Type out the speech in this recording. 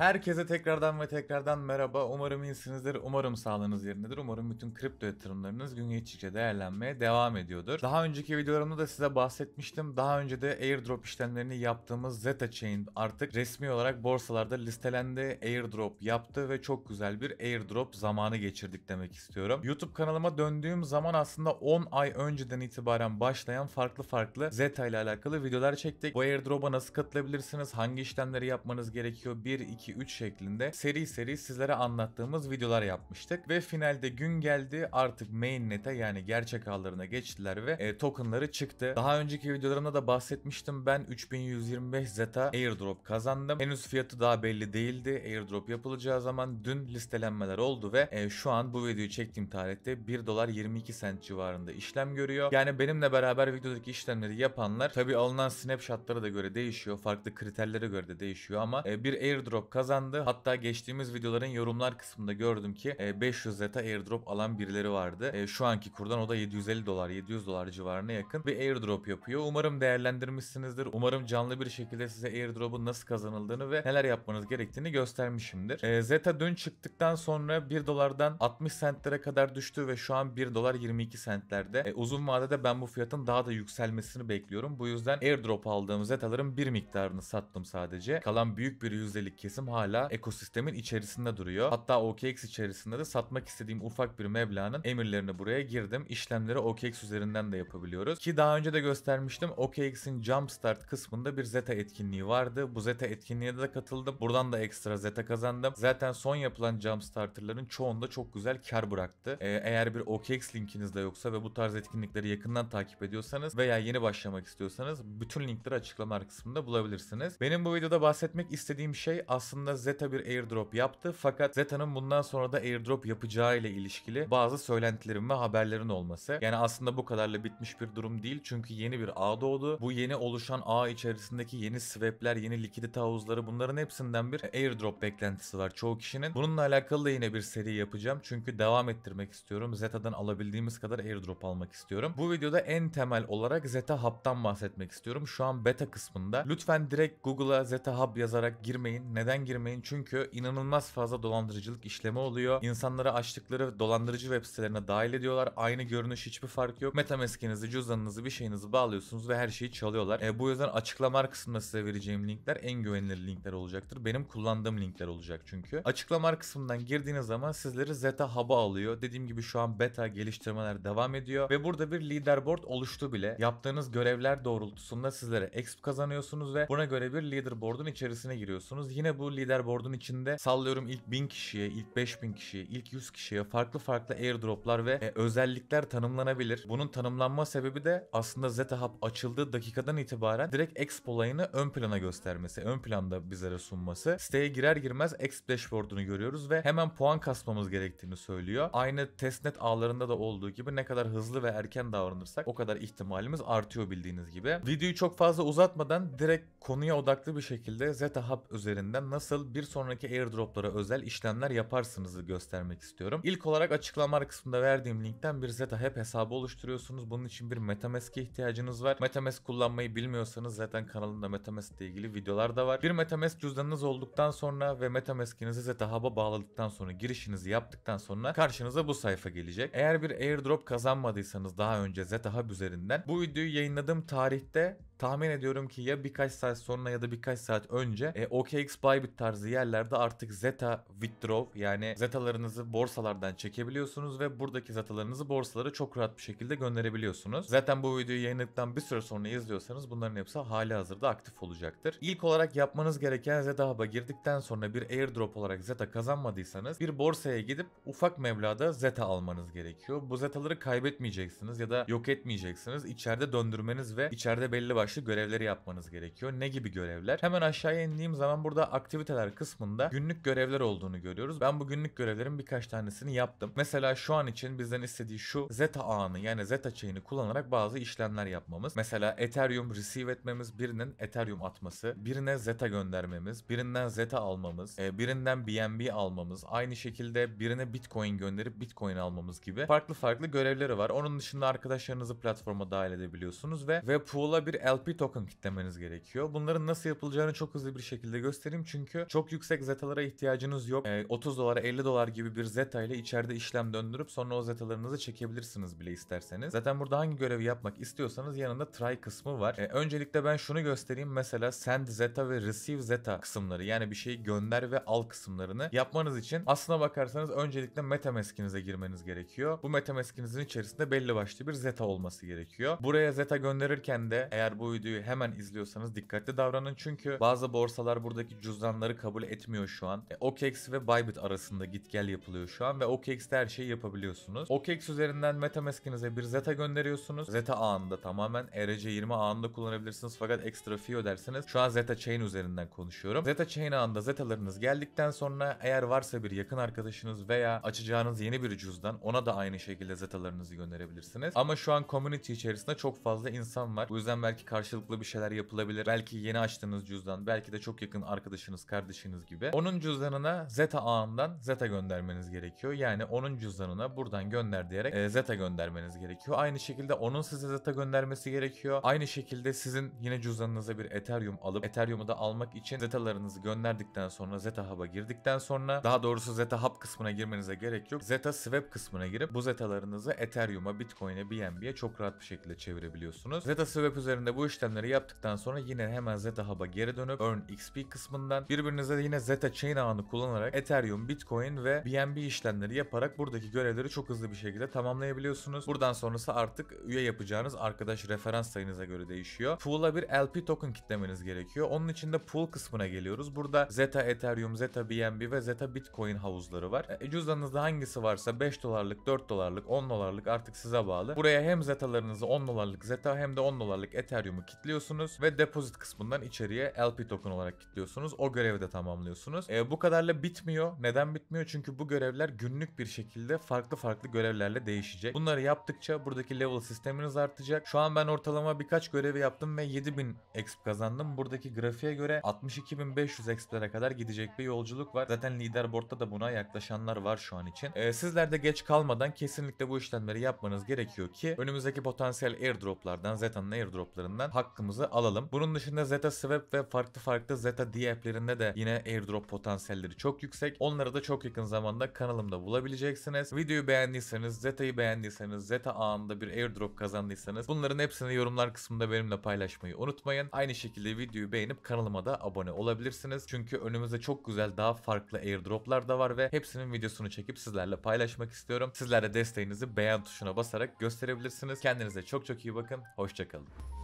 Herkese tekrardan ve tekrardan merhaba. Umarım iyisinizdir. Umarım sağlığınız yerindedir. Umarım bütün kripto yatırımlarınız gün geçtikçe değerlenmeye devam ediyordur. Daha önceki videolarımda da size bahsetmiştim. Daha önce de airdrop işlemlerini yaptığımız Zeta Chain artık resmi olarak borsalarda listelendi. Airdrop yaptı ve çok güzel bir airdrop zamanı geçirdik demek istiyorum. YouTube kanalıma döndüğüm zaman aslında 10 ay önceden itibaren başlayan farklı farklı Zeta ile alakalı videolar çektik. Bu airdrop'a nasıl katılabilirsiniz? Hangi işlemleri yapmanız gerekiyor? 1, 2, 2, 3 şeklinde seri seri sizlere anlattığımız videolar yapmıştık. Ve finalde gün geldi artık mainnet'e yani gerçek ağlarına geçtiler ve e, tokenları çıktı. Daha önceki videolarımda da bahsetmiştim ben 3125 Zeta airdrop kazandım. Henüz fiyatı daha belli değildi. Airdrop yapılacağı zaman dün listelenmeler oldu ve e, şu an bu videoyu çektiğim tarihte 1 dolar 22 sent civarında işlem görüyor. Yani benimle beraber videodaki işlemleri yapanlar tabi alınan snapshotlara da göre değişiyor. Farklı kriterlere göre de değişiyor ama e, bir airdrop kazandım kazandı. Hatta geçtiğimiz videoların yorumlar kısmında gördüm ki 500 e, zeta airdrop alan birileri vardı. E, şu anki kurdan o da 750 dolar 700 dolar civarına yakın bir airdrop yapıyor. Umarım değerlendirmişsinizdir. Umarım canlı bir şekilde size airdrop'un nasıl kazanıldığını ve neler yapmanız gerektiğini göstermişimdir. E, zeta dün çıktıktan sonra 1 dolardan 60 centlere kadar düştü ve şu an 1 dolar 22 centlerde. Uzun vadede ben bu fiyatın daha da yükselmesini bekliyorum. Bu yüzden airdrop aldığım zetaların bir miktarını sattım sadece. Kalan büyük bir yüzdelik kesim hala ekosistemin içerisinde duruyor. Hatta OKX içerisinde de satmak istediğim ufak bir meblağın emirlerini buraya girdim. İşlemleri OKX üzerinden de yapabiliyoruz. Ki daha önce de göstermiştim. OKX'in Jumpstart kısmında bir Zeta etkinliği vardı. Bu Zeta etkinliğine de katıldım. Buradan da ekstra Zeta kazandım. Zaten son yapılan Jumpstarter'ların çoğunda çok güzel kar bıraktı. Ee, eğer bir OKX linkiniz de yoksa ve bu tarz etkinlikleri yakından takip ediyorsanız veya yeni başlamak istiyorsanız bütün linkleri açıklamalar kısmında bulabilirsiniz. Benim bu videoda bahsetmek istediğim şey aslında aslında Zeta bir airdrop yaptı fakat Zeta'nın bundan sonra da airdrop yapacağı ile ilişkili bazı söylentilerin ve haberlerin olması. Yani aslında bu kadarla bitmiş bir durum değil çünkü yeni bir ağ doğdu. Bu yeni oluşan ağ içerisindeki yeni swap'ler, yeni likidite havuzları bunların hepsinden bir airdrop beklentisi var çoğu kişinin. Bununla alakalı da yine bir seri yapacağım çünkü devam ettirmek istiyorum. Zeta'dan alabildiğimiz kadar airdrop almak istiyorum. Bu videoda en temel olarak Zeta Hub'dan bahsetmek istiyorum. Şu an beta kısmında. Lütfen direkt Google'a Zeta Hub yazarak girmeyin. Neden girmeyin çünkü inanılmaz fazla dolandırıcılık işlemi oluyor. İnsanlara açtıkları dolandırıcı web sitelerine dahil ediyorlar. Aynı görünüş hiçbir fark yok. Metamask'inizi, cüzdanınızı, bir şeyinizi bağlıyorsunuz ve her şeyi çalıyorlar. E, bu yüzden açıklama kısmında size vereceğim linkler en güvenilir linkler olacaktır. Benim kullandığım linkler olacak çünkü. Açıklama kısmından girdiğiniz zaman sizleri Zeta Hub'a alıyor. Dediğim gibi şu an beta geliştirmeler devam ediyor ve burada bir leaderboard oluştu bile. Yaptığınız görevler doğrultusunda sizlere exp kazanıyorsunuz ve buna göre bir leaderboard'un içerisine giriyorsunuz. Yine bu olduğu leaderboard'un içinde sallıyorum ilk 1000 kişiye, ilk 5000 kişiye, ilk 100 kişiye farklı farklı airdroplar ve e, özellikler tanımlanabilir. Bunun tanımlanma sebebi de aslında Zeta Hub açıldığı dakikadan itibaren direkt Expo olayını ön plana göstermesi, ön planda bizlere sunması. Siteye girer girmez Exp dashboard'unu görüyoruz ve hemen puan kasmamız gerektiğini söylüyor. Aynı testnet ağlarında da olduğu gibi ne kadar hızlı ve erken davranırsak o kadar ihtimalimiz artıyor bildiğiniz gibi. Videoyu çok fazla uzatmadan direkt konuya odaklı bir şekilde Zeta Hub üzerinden nasıl nasıl bir sonraki airdroplara özel işlemler yaparsınızı göstermek istiyorum. İlk olarak açıklamalar kısmında verdiğim linkten bir Zeta Hub hesabı oluşturuyorsunuz. Bunun için bir MetaMask'e ihtiyacınız var. MetaMask kullanmayı bilmiyorsanız zaten kanalımda MetaMask ile ilgili videolar da var. Bir MetaMask cüzdanınız olduktan sonra ve MetaMask'inizi Zeta Hub'a bağladıktan sonra girişinizi yaptıktan sonra karşınıza bu sayfa gelecek. Eğer bir airdrop kazanmadıysanız daha önce Zeta Hub üzerinden bu videoyu yayınladığım tarihte Tahmin ediyorum ki ya birkaç saat sonra ya da birkaç saat önce e, OKX Bybit tarzı yerlerde artık Zeta Withdraw yani Zeta'larınızı borsalardan çekebiliyorsunuz ve buradaki Zeta'larınızı borsalara çok rahat bir şekilde gönderebiliyorsunuz. Zaten bu videoyu yayınladıktan bir süre sonra izliyorsanız bunların hepsi hali hazırda aktif olacaktır. İlk olarak yapmanız gereken Zeta Hub'a girdikten sonra bir airdrop olarak Zeta kazanmadıysanız bir borsaya gidip ufak meblağda Zeta almanız gerekiyor. Bu Zeta'ları kaybetmeyeceksiniz ya da yok etmeyeceksiniz. İçeride döndürmeniz ve içeride belli başlı başlı görevleri yapmanız gerekiyor. Ne gibi görevler? Hemen aşağıya indiğim zaman burada aktiviteler kısmında günlük görevler olduğunu görüyoruz. Ben bu günlük görevlerin birkaç tanesini yaptım. Mesela şu an için bizden istediği şu Zeta ağını yani Zeta chain'i kullanarak bazı işlemler yapmamız. Mesela Ethereum receive etmemiz, birinin Ethereum atması, birine Zeta göndermemiz, birinden Zeta almamız, e, birinden BNB almamız, aynı şekilde birine Bitcoin gönderip Bitcoin almamız gibi farklı farklı görevleri var. Onun dışında arkadaşlarınızı platforma dahil edebiliyorsunuz ve ve pool'a bir el LP token kitlemeniz gerekiyor. Bunların nasıl yapılacağını çok hızlı bir şekilde göstereyim. Çünkü çok yüksek zetalara ihtiyacınız yok. E, ee, 30 dolar, 50 dolar gibi bir zeta ile içeride işlem döndürüp sonra o zetalarınızı çekebilirsiniz bile isterseniz. Zaten burada hangi görevi yapmak istiyorsanız yanında try kısmı var. E, öncelikle ben şunu göstereyim. Mesela send zeta ve receive zeta kısımları yani bir şeyi gönder ve al kısımlarını yapmanız için aslına bakarsanız öncelikle metamask'inize girmeniz gerekiyor. Bu metamask'inizin içerisinde belli başlı bir zeta olması gerekiyor. Buraya zeta gönderirken de eğer bu videoyu hemen izliyorsanız dikkatli davranın çünkü bazı borsalar buradaki cüzdanları kabul etmiyor şu an. E, OKEx ve Bybit arasında git gel yapılıyor şu an ve OKEx'te her şeyi yapabiliyorsunuz. OKEx üzerinden MetaMask'inize bir Zeta gönderiyorsunuz. Zeta ağında tamamen ERC20 ağında kullanabilirsiniz fakat ekstra fee ödersiniz. Şu an Zeta Chain üzerinden konuşuyorum. Zeta Chain ağında Zetalarınız geldikten sonra eğer varsa bir yakın arkadaşınız veya açacağınız yeni bir cüzdan ona da aynı şekilde Zetalarınızı gönderebilirsiniz. Ama şu an community içerisinde çok fazla insan var. Bu yüzden belki karşılıklı bir şeyler yapılabilir. Belki yeni açtığınız cüzdan, belki de çok yakın arkadaşınız, kardeşiniz gibi. Onun cüzdanına Zeta ağından Zeta göndermeniz gerekiyor. Yani onun cüzdanına buradan gönder diyerek e, Zeta göndermeniz gerekiyor. Aynı şekilde onun size Zeta göndermesi gerekiyor. Aynı şekilde sizin yine cüzdanınıza bir Ethereum alıp Ethereum'u da almak için Zeta'larınızı gönderdikten sonra Zeta Hub'a girdikten sonra daha doğrusu Zeta Hub kısmına girmenize gerek yok. Zeta Swap kısmına girip bu Zeta'larınızı Ethereum'a, Bitcoin'e, BNB'ye çok rahat bir şekilde çevirebiliyorsunuz. Zeta Swap üzerinde bu bu işlemleri yaptıktan sonra yine hemen Zeta Hub'a geri dönüp Earn XP kısmından birbirinize yine Zeta Chain ağını kullanarak Ethereum, Bitcoin ve BNB işlemleri yaparak buradaki görevleri çok hızlı bir şekilde tamamlayabiliyorsunuz. Buradan sonrası artık üye yapacağınız arkadaş referans sayınıza göre değişiyor. Pool'a bir LP token kitlemeniz gerekiyor. Onun için de pool kısmına geliyoruz. Burada Zeta Ethereum, Zeta BNB ve Zeta Bitcoin havuzları var. E, cüzdanınızda hangisi varsa 5 dolarlık, 4 dolarlık, 10 dolarlık artık size bağlı. Buraya hem Zeta'larınızı 10 dolarlık Zeta hem de 10 dolarlık Ethereum stadyumu kilitliyorsunuz ve deposit kısmından içeriye LP token olarak kilitliyorsunuz. O görevi de tamamlıyorsunuz. E, bu kadarla bitmiyor. Neden bitmiyor? Çünkü bu görevler günlük bir şekilde farklı farklı görevlerle değişecek. Bunları yaptıkça buradaki level sisteminiz artacak. Şu an ben ortalama birkaç görevi yaptım ve 7000 exp kazandım. Buradaki grafiğe göre 62500 exp'lere kadar gidecek bir yolculuk var. Zaten liderboardta da buna yaklaşanlar var şu an için. E, sizler de geç kalmadan kesinlikle bu işlemleri yapmanız gerekiyor ki önümüzdeki potansiyel airdroplardan, Zeta'nın airdroplarından üzerinden hakkımızı alalım. Bunun dışında Zeta Swap ve farklı farklı Zeta D app'lerinde de yine airdrop potansiyelleri çok yüksek. Onları da çok yakın zamanda kanalımda bulabileceksiniz. Videoyu beğendiyseniz, Zeta'yı beğendiyseniz, Zeta ağında bir airdrop kazandıysanız bunların hepsini yorumlar kısmında benimle paylaşmayı unutmayın. Aynı şekilde videoyu beğenip kanalıma da abone olabilirsiniz. Çünkü önümüzde çok güzel daha farklı airdroplar da var ve hepsinin videosunu çekip sizlerle paylaşmak istiyorum. Sizler de desteğinizi beğen tuşuna basarak gösterebilirsiniz. Kendinize çok çok iyi bakın. Hoşçakalın.